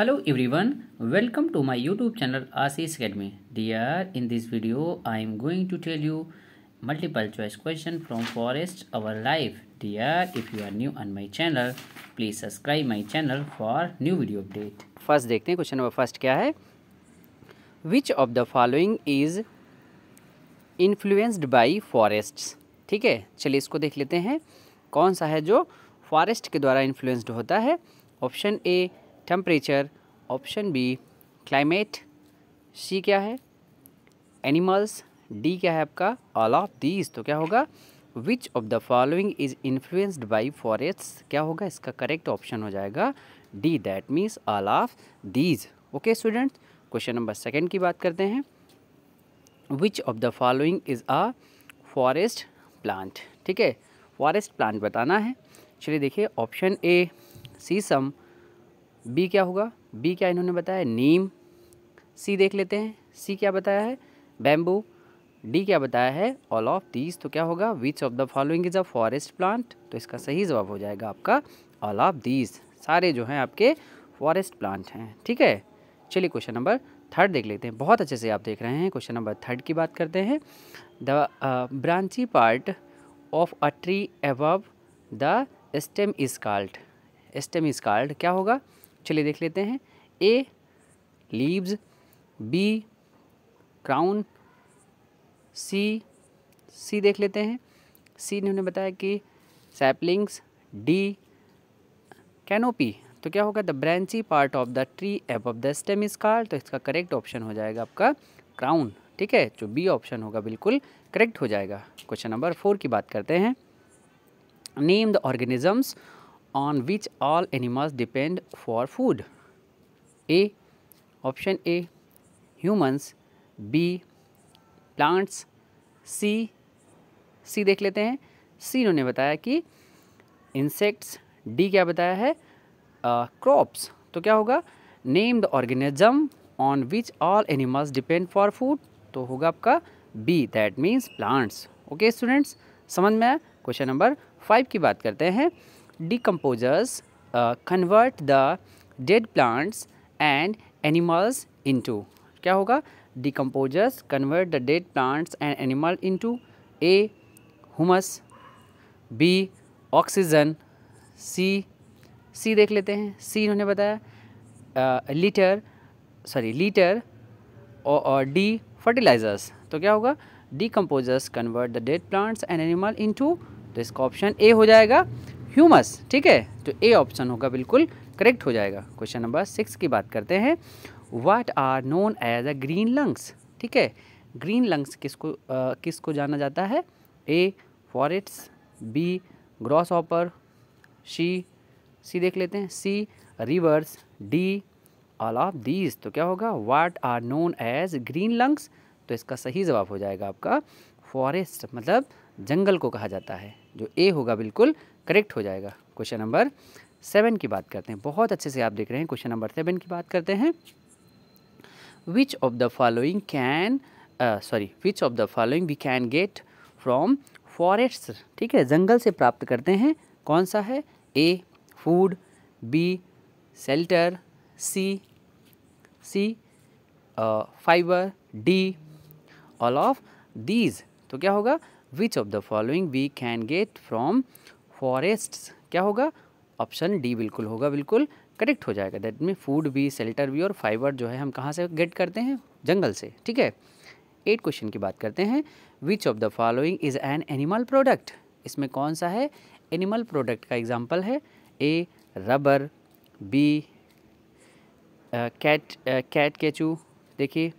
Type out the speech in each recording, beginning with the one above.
Hello everyone welcome to my YouTube channel Ashish Academy dear in this video I am going to tell you multiple choice question from forest our life dear if you are new on my channel please subscribe my channel for new video update first देखते हैं question number first क्या है which of the following is influenced by forest ठीक है चलिए इसको देख लेते हैं कौन सा है जो फॉरेस्ट के द्वारा इन्फ्लुएंस्ड होता है option A temperature option B climate C क्या है एनिमल्स डी क्या है आपका ऑल ऑफ दीज तो क्या होगा which of the following is influenced by forest क्या होगा इसका करेक्ट ऑप्शन हो जाएगा D that means all of these okay students question number second की बात करते हैं which of the following is a forest plant ठीक है फॉरेस्ट प्लांट बताना है चलिए देखिए ऑप्शन ए सीसम बी क्या होगा बी क्या इन्होंने बताया नीम सी देख लेते हैं सी क्या बताया है बैम्बू डी क्या बताया है ऑल ऑफ दीज तो क्या होगा which of the following is a forest plant तो इसका सही जवाब हो जाएगा आपका ऑल ऑफ दीज सारे जो हैं आपके फॉरेस्ट प्लांट हैं ठीक है चलिए क्वेश्चन नंबर थर्ड देख लेते हैं बहुत अच्छे से आप देख रहे हैं क्वेश्चन नंबर थर्ड की बात करते हैं the branchy part of a tree above the stem is called stem is called क्या होगा चलिए देख लेते हैं A leaves B crown C C देख लेते हैं सी ने उन्हें बताया कि सैपलिंग्स डी कैनोपी तो क्या होगा the branchy part of the tree up of the stem is called तो इसका करेक्ट ऑप्शन हो जाएगा आपका क्राउन ठीक है जो बी ऑप्शन होगा बिल्कुल करेक्ट हो जाएगा क्वेश्चन नंबर फोर की बात करते हैं name the organisms on which all animals depend for food? A. Option A. Humans B. Plants C. C देख लेते हैं C इन्होंने बताया कि इंसेक्ट्स D क्या बताया है क्रॉप्स uh, तो क्या होगा name the organism on which all animals depend for food तो होगा आपका B that means plants okay students समझ में आया क्वेश्चन नंबर फाइव की बात करते हैं decomposers uh, convert the dead plants and animals into क्या होगा decomposers convert the dead plants and animal into a humus b oxygen c c देख लेते हैं c इन्होंने बताया लीटर सॉरी लीटर और डी फर्टिलाइजर्स तो क्या होगा decomposers convert the dead plants and animal into तो इसका ऑप्शन ए हो जाएगा ह्यूमस ठीक है तो ए ऑप्शन होगा बिल्कुल करेक्ट हो जाएगा क्वेश्चन नंबर सिक्स की बात करते हैं what are known as a green lungs ठीक है ग्रीन लंग्स किसको किसको जाना जाता है ए फॉरेट्स बी ग्रॉस ऑपर सी सी देख लेते हैं C rivers D all of these तो क्या होगा what are known as green lungs तो इसका सही जवाब हो जाएगा आपका फॉरेस्ट मतलब जंगल को कहा जाता है जो ए होगा बिल्कुल करेक्ट हो जाएगा क्वेश्चन नंबर सेवन की बात करते हैं बहुत अच्छे से आप देख रहे हैं क्वेश्चन नंबर सेवन की बात करते हैं which of the following can sorry which of the following we can get from forest ठीक है जंगल से प्राप्त करते हैं कौन सा है A food B shelter C C fibre D all of these तो क्या होगा which of the following we can get from forests क्या होगा ऑप्शन डी बिल्कुल होगा बिल्कुल करेक्ट हो जाएगा दैट मीन फूड भी सेल्टर भी और फाइबर जो है हम कहाँ से गेट करते हैं जंगल से ठीक है एट क्वेश्चन की बात करते हैं which of the following is an animal product इसमें कौन सा है एनिमल प्रोडक्ट का एग्जाम्पल है A rubber B cat catechu देखिए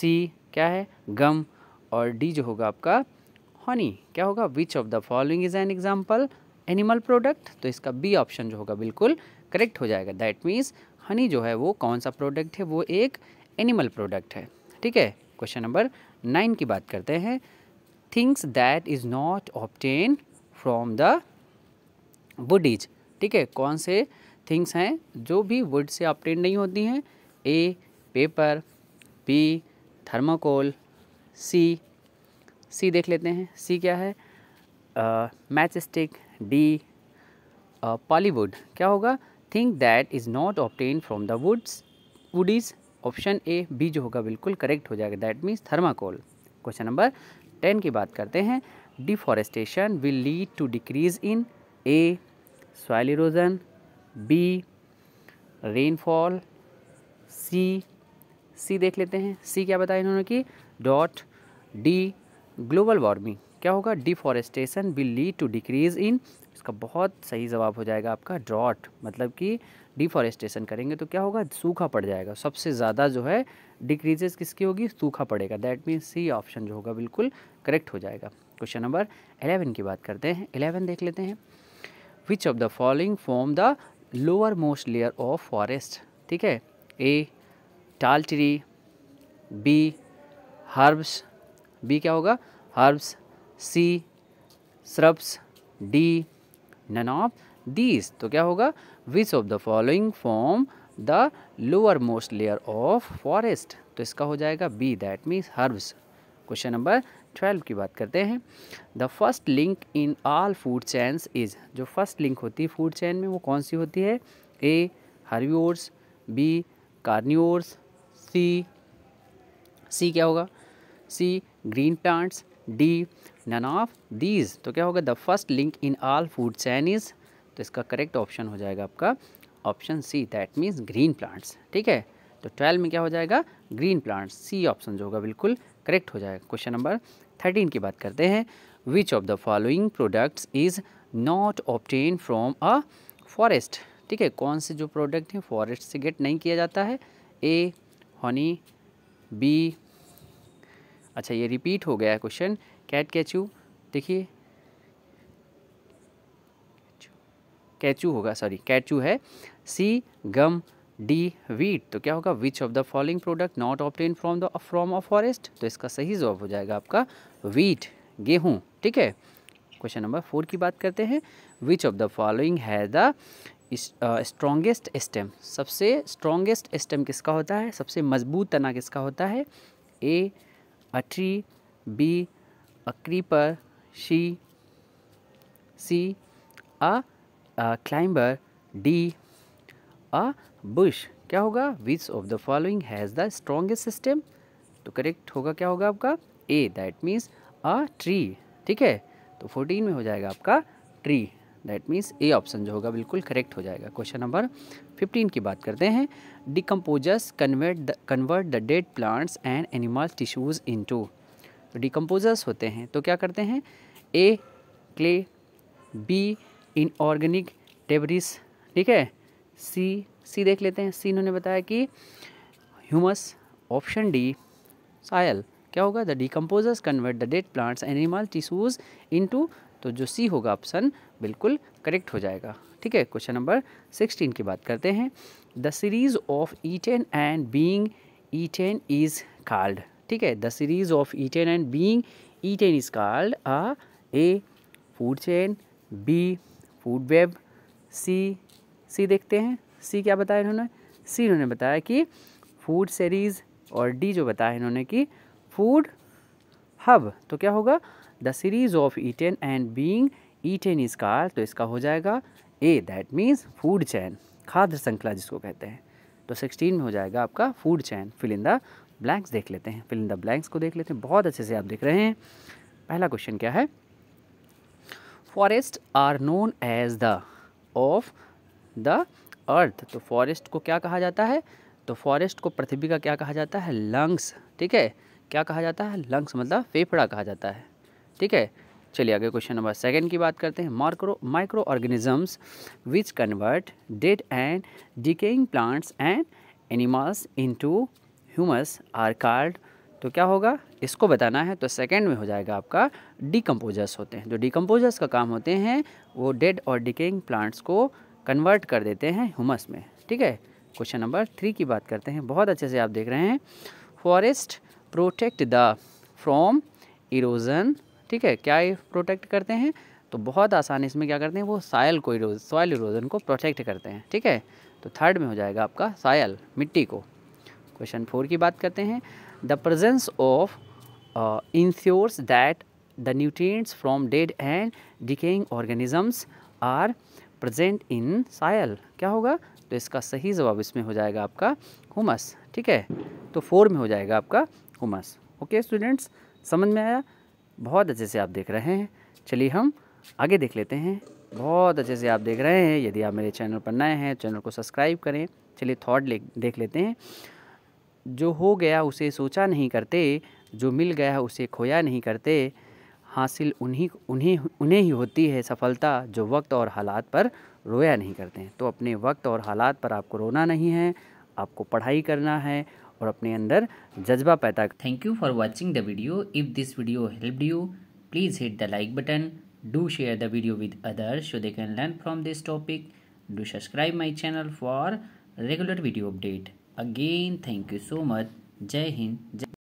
सी क्या है गम और डी जो होगा आपका हनी क्या होगा which of the following is an example animal product तो इसका बी ऑप्शन जो होगा बिल्कुल करेक्ट हो जाएगा दैट मीन्स हनी जो है वो कौन सा प्रोडक्ट है वो एक एनिमल प्रोडक्ट है ठीक है क्वेश्चन नंबर नाइन की बात करते हैं things that is not obtain from the woods ठीक है कौन से थिंग्स हैं जो भी वुड से ऑप्टेन नहीं होती हैं A paper B thermocol C C देख लेते हैं सी क्या है मैच स्टिक डी पॉलीवुड क्या होगा thing that is not obtain from the woods wood is option A B जो होगा बिल्कुल करेक्ट हो जाएगा that means thermocol question number ten की बात करते हैं deforestation will lead to decrease in A soil erosion B rainfall C C देख लेते हैं सी क्या बताया इन्होंने कि डॉट डी ग्लोबल वार्मिंग क्या होगा deforestation will lead to decrease in इसका बहुत सही जवाब हो जाएगा आपका ड्रॉट मतलब कि डिफॉरेस्टेशन करेंगे तो क्या होगा सूखा पड़ जाएगा सबसे ज़्यादा जो है डिक्रीजेस किसकी होगी सूखा पड़ेगा दैट मीन्स सी ऑप्शन जो होगा बिल्कुल करेक्ट हो जाएगा क्वेश्चन नंबर एलेवन की बात करते हैं एलेवन देख लेते हैं which of the following form the lowermost layer of forest ठीक है ए टाल ट्री बी हर्ब्स बी क्या होगा herbs C shrubs D none of these तो क्या होगा which of the following form the lowermost layer of forest तो इसका हो जाएगा B that means herbs question number twelve की बात करते हैं the first link in all food chains is जो फर्स्ट लिंक होती है फूड चैन में वो कौन सी होती है ए हर्बियोर्स बी कार्नियोर्स सी सी क्या होगा C green plants D none of these तो क्या होगा the first link in all food chain is तो इसका करेक्ट ऑप्शन हो जाएगा आपका option C that means green plants ठीक है तो ट्वेल्व में क्या हो जाएगा ग्रीन प्लांट्स सी ऑप्शन जो होगा बिल्कुल करेक्ट हो जाएगा क्वेश्चन नंबर थर्टीन की बात करते हैं which of the following products is not obtain from a forest ठीक है कौन से जो प्रोडक्ट हैं फॉरेस्ट से गेट नहीं किया जाता है ए हनी बी अच्छा ये रिपीट हो गया है क्वेश्चन कैट कैचू देखिए कैचू होगा सॉरी कैचू है सी गम डी वीट तो क्या होगा which of the following product not obtain from the from a forest तो इसका सही जवाब हो जाएगा आपका वीट गेहूँ ठीक है क्वेश्चन नंबर फोर की बात करते हैं विच ऑफ द फॉलोइंग है द स्ट्रॉन्गेस्ट स्टेम सबसे स्ट्रॉन्गेस्ट स्टेम किसका होता है सबसे मजबूत तना किसका होता है ए a tree B a creeper she C a, a climber D a bush क्या होगा which of the following has the strongest system तो करेक्ट होगा क्या होगा आपका A that means a tree ठीक है तो फोर्टीन में हो जाएगा आपका tree that means A option जो होगा बिल्कुल करेक्ट हो जाएगा क्वेश्चन नंबर फिफ्टीन की बात करते हैं decomposers convert the convert the dead plants and animal tissues into तो डिकम्पोजर्स होते हैं तो क्या करते हैं A clay B inorganic debris ठीक है सी सी देख लेते हैं सी इन्होंने बताया कि ह्यूमस ऑप्शन डी सायल क्या होगा the decomposers convert the dead plants animal tissues into तो जो सी होगा ऑप्शन बिल्कुल करेक्ट हो जाएगा ठीक है क्वेश्चन नंबर सिक्सटीन की बात करते हैं the series of eaten and being eaten is called ठीक है the series of eaten and being eaten is called a A food chain B food web C C देखते हैं सी क्या बताया इन्होंने सी इन्होंने बताया कि फूड सीरीज़ और डी जो बताया इन्होंने कि फूड हब तो क्या होगा the series of eaten and being eaten is called तो इसका हो जाएगा A that means food chain खाद्य श्रृंखला जिसको कहते हैं तो सिक्सटीन में हो जाएगा आपका food chain fill in the blanks देख लेते हैं फिल इन द ब्लैंक्स को देख लेते हैं बहुत अच्छे से आप देख रहे हैं पहला क्वेश्चन क्या है forest are known as the of the earth तो फॉरेस्ट को क्या कहा जाता है तो फॉरेस्ट को पृथ्वी का क्या कहा जाता है लंग्स ठीक है क्या कहा जाता है लंग्स मतलब फेफड़ा कहा जाता है ठीक है चलिए आगे क्वेश्चन नंबर सेकंड की बात करते हैं macro micro organisms which convert dead and decaying plants and animals into humus are called तो क्या होगा इसको बताना है तो सेकंड में हो जाएगा आपका डिकम्पोजर्स होते हैं जो डिकम्पोजर्स का काम होते हैं वो डेड और डिकेइंग प्लांट्स को कन्वर्ट कर देते हैं ह्यूमस में ठीक है क्वेश्चन नंबर थ्री की बात करते हैं बहुत अच्छे से आप देख रहे हैं forest protect the from erosion ठीक है क्या ये प्रोटेक्ट करते हैं तो बहुत आसान इसमें क्या करते हैं वो सायल को इरोज सॉयल इरोजन को प्रोटेक्ट करते हैं ठीक है तो थर्ड में हो जाएगा आपका सायल मिट्टी को क्वेश्चन फोर की बात करते हैं the presence of ensures that the nutrients from dead and decaying organisms are present in soil क्या होगा तो इसका सही जवाब इसमें हो जाएगा आपका हुमस ठीक है तो फोर में हो जाएगा आपका हुमस ओके स्टूडेंट्स समझ में आया बहुत अच्छे से आप देख रहे हैं चलिए हम आगे देख लेते हैं बहुत अच्छे से आप देख रहे हैं यदि आप मेरे चैनल पर नए हैं चैनल को सब्सक्राइब करें चलिए थॉट ले देख लेते हैं जो हो गया उसे सोचा नहीं करते जो मिल गया उसे खोया नहीं करते हासिल उन्हीं उन्हीं उन्हें ही होती है सफलता जो वक्त और हालात पर रोया नहीं करते तो अपने वक्त और हालात पर आपको रोना नहीं है आपको पढ़ाई करना है और अपने अंदर जज्बा पैदा कर thank you for watching the video if this video help you please hit the like button do share the video with other so they can learn from this topic do subscribe my channel for regular video update again thank you so much Jai Hind जय